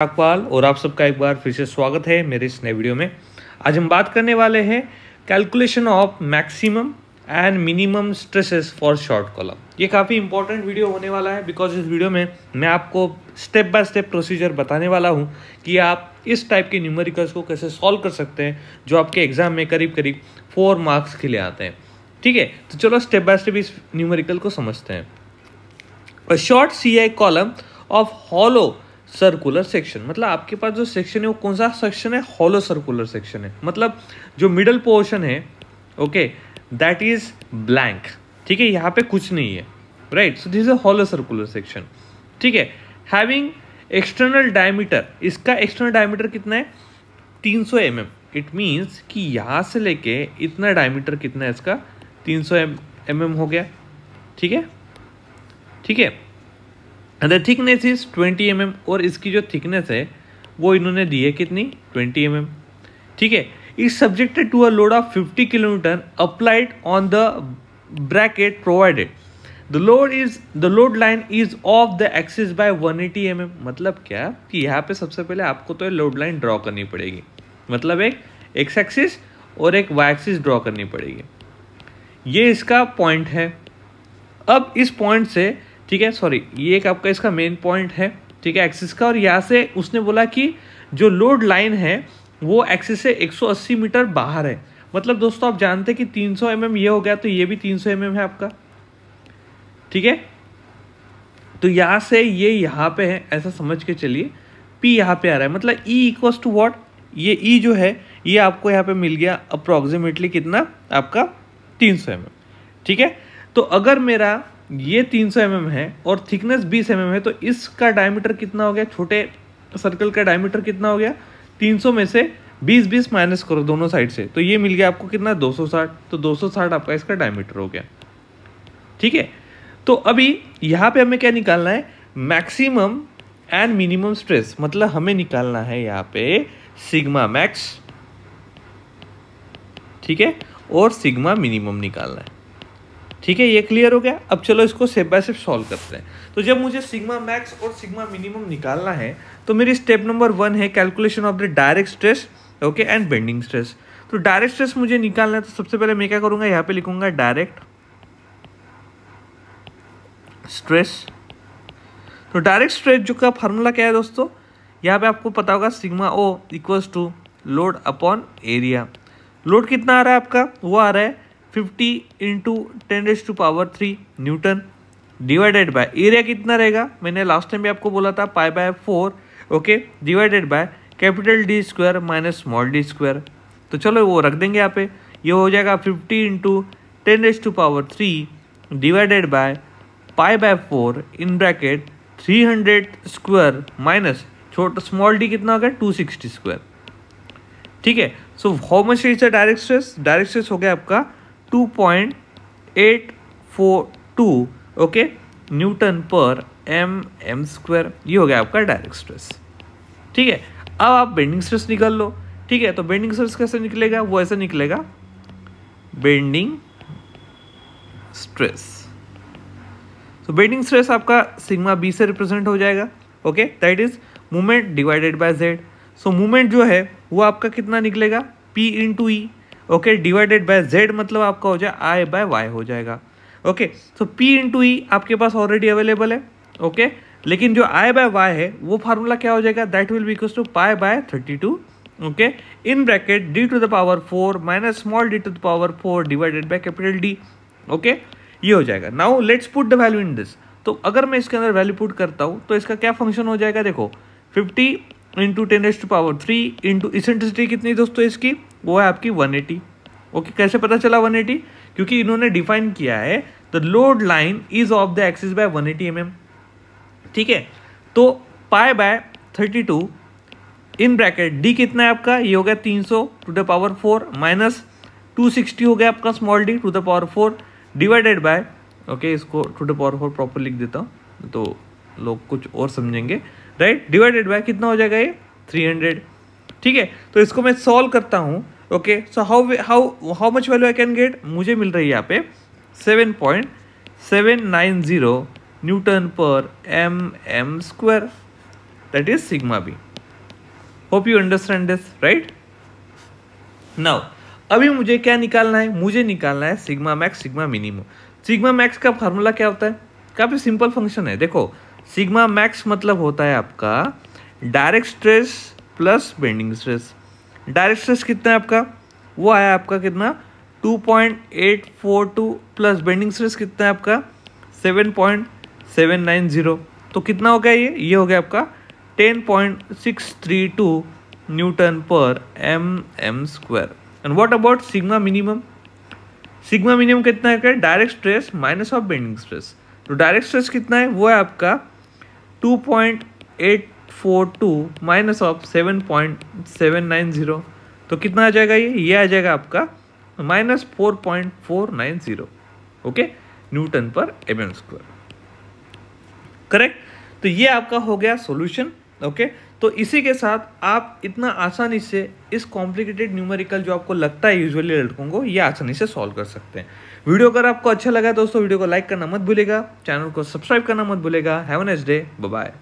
अकबाल और आप सबका एक बार फिर से स्वागत है मेरे इस नए वीडियो में आज हम बात करने वाले हैं calculation of maximum and minimum stresses for short column ये काफ़ी इंपॉर्टेंट वीडियो होने वाला है बिकॉज इस वीडियो में मैं आपको स्टेप बाय स्टेप प्रोसीजर बताने वाला हूँ कि आप इस टाइप के न्यूमेरिकल्स को कैसे सॉल्व कर सकते हैं जो आपके एग्जाम में करीब करीब फोर मार्क्स के लिए आते हैं ठीक है तो चलो स्टेप बाय स्टेप इस न्यूमेरिकल को समझते हैं short C I column of hollow circular section मतलब आपके पास जो सेक्शन है वो कौन सा सेक्शन है हॉलो सर्कुलर सेक्शन है मतलब जो मिडल पोर्शन है ओके दैट इज ब्लैंक ठीक है यहाँ पे कुछ नहीं है right so this hollow circular section ठीक है हैविंग एक्सटर्नल डायमीटर इसका एक्सटर्नल डायमीटर कितना है 300 सौ एम एम इट मीन्स कि यहाँ से लेके इतना डायमीटर कितना है इसका 300 सौ एम एम mm हो गया ठीक है ठीक है the thickness is twenty M और इसकी जो थिकनेस है वो इन्होंने दी है कितनी ट्वेंटी एम ठीक है is subjected to a load of fifty kilometer applied on the bracket provided the load is the load line is of the axis by 180 eighty mm. मतलब क्या कि यहाँ पे सबसे पहले आपको तो लोड लाइन ड्रॉ करनी पड़ेगी मतलब एक एक्स एक्सिस और एक वाई एक्सिस ड्रॉ करनी पड़ेगी ये इसका पॉइंट है अब इस पॉइंट से ठीक है सॉरी ये एक आपका इसका मेन पॉइंट है ठीक है एक्सिस का और यहाँ से उसने बोला कि जो लोड लाइन है वो एक्सिस से 180 मीटर बाहर है मतलब दोस्तों आप जानते हैं कि 300 सौ mm ये हो गया तो ये भी 300 सौ mm है आपका ठीक है तो यहाँ से ये यहाँ पे है ऐसा समझ के चलिए पी यहाँ पे आ रहा है मतलब ई इक्वस टू वॉट ये ई e जो है ये आपको यहाँ पे मिल गया अप्रोक्सीमेटली कितना आपका 300 सौ mm ठीक है तो अगर मेरा ये 300 सौ mm है और थिकनेस 20 mm है तो इसका डायमीटर कितना हो गया छोटे सर्कल का डायमीटर कितना हो गया 300 में से 20 20 माइनस करो दोनों साइड से तो ये मिल गया आपको कितना 260 तो 260 आपका इसका डायमीटर हो गया ठीक है तो अभी यहाँ पे हमें क्या निकालना है मैक्सिमम एंड मिनिमम स्ट्रेस मतलब हमें निकालना है यहाँ पे सिग्मा मैक्स ठीक है और सिग्मा मिनिमम निकालना है ठीक है ये क्लियर हो गया अब चलो इसको स्टेप बाय स्टेप सॉल्व करते हैं तो जब मुझे सिग्मा मैक्स और सिग्मा मिनिमम निकालना है तो मेरी स्टेप नंबर वन है calculation of the direct stress okay and bending stress तो डायरेक्ट स्ट्रेस मुझे निकालना है तो सबसे पहले मैं क्या करूंगा यहाँ पे लिखूंगा डायरेक्ट स्ट्रेस तो डायरेक्ट स्ट्रेस जो का फार्मूला क्या है दोस्तों यहाँ पे आपको पता होगा sigma O equals to load upon area load कितना आ रहा है आपका वो आ रहा है fifty into ten raise to power three newton divided by area कितना रहेगा मैंने लास्ट टाइम भी आपको बोला था pi by four okay divided by capital D square minus small D square तो चलो वो रख देंगे यहाँ पे ये हो जाएगा fifty into ten raise to power three divided by pi by four in bracket three hundred square minus छोटा स्मॉल डी कितना हो गया टू सिक्सटी स्क्वायर ठीक है so how much is the direct stress direct stress हो गया आपका 2.842 okay newton per M M square ये हो गया आपका डायरेक्ट स्ट्रेस ठीक है अब आप बेंडिंग स्ट्रेस निकल लो ठीक है तो बेंडिंग स्ट्रेस कैसे निकलेगा वो ऐसे निकलेगा बेंडिंग स्ट्रेस तो बेंडिंग स्ट्रेस आपका सिग्मा बी से रिप्रेजेंट हो जाएगा okay that is movement divided by Z so movement जो है वो आपका कितना निकलेगा P into E okay divided by Z मतलब आपका हो जाए आई बाय वाई हो जाएगा okay so P into E आपके पास ऑलरेडी अवेलेबल है ओके okay? लेकिन जो आई बाय वाई है वो फार्मूला क्या हो जाएगा that will becomes two pi by thirty two okay in bracket D to the power four minus small D to the power four divided by capital D okay ये हो जाएगा now let's put the value in this तो अगर मैं इसके अंदर value put करता हूँ तो इसका क्या फंक्शन हो जाएगा देखो fifty into ten raise to power three into eccentricity कितनी दोस्तों इसकी वो है आपकी 180 ओके okay, कैसे पता चला 180 क्योंकि इन्होंने डिफाइन किया है the load line is of the axis by 180 eighty mm. ठीक है तो pi by 32 in bracket D कितना है आपका ये हो गया 300 टू द पावर 4 माइनस 260 हो गया आपका small D to the power 4 divided by okay इसको टू द पावर 4 प्रॉपर लिख देता हूँ तो लोग कुछ और समझेंगे राइट डिवाइडेड बाय कितना हो जाएगा ये हंड्रेड ठीक है तो इसको मैं सॉल्व करता हूँ okay so how how how much value I can get मुझे मिल रही है यहाँ पे seven point seven nine zero newton per M M square that is sigma B hope you understand this right now अभी मुझे क्या निकालना है मुझे निकालना है sigma max sigma minimum sigma max का फार्मूला क्या होता है काफ़ी सिंपल फंक्शन है देखो सिग्मा मैक्स मतलब होता है आपका direct stress plus bending stress direct stress कितना है आपका वो आया आपका कितना 2.842 प्लस बेंडिंग स्ट्रेस कितना है आपका 7.790 तो कितना हो गया ये ये हो गया आपका 10.632 newton per M M square and what about sigma minimum sigma minimum कितना है direct stress minus of bending stress तो डायरेक्ट स्ट्रेस कितना है वो है आपका two four two minus of seven point seven nine zero तो कितना आ जाएगा ये ये आ जाएगा आपका minus four point four nine zero okay newton per M M square correct तो ये आपका हो गया सॉल्यूशन ओके तो इसी के साथ आप इतना आसानी से इस कॉम्प्लिकेटेड न्यूमेरिकल जो आपको लगता है यूजुअली लड़कों को ये आसानी से सॉल्व कर सकते हैं वीडियो अगर आपको अच्छा लगा दोस्तों वीडियो को लाइक करना मत भूलेगा चैनल को सब्सक्राइब करना मत भूलेगा हैव नेक्स्ट डे बाय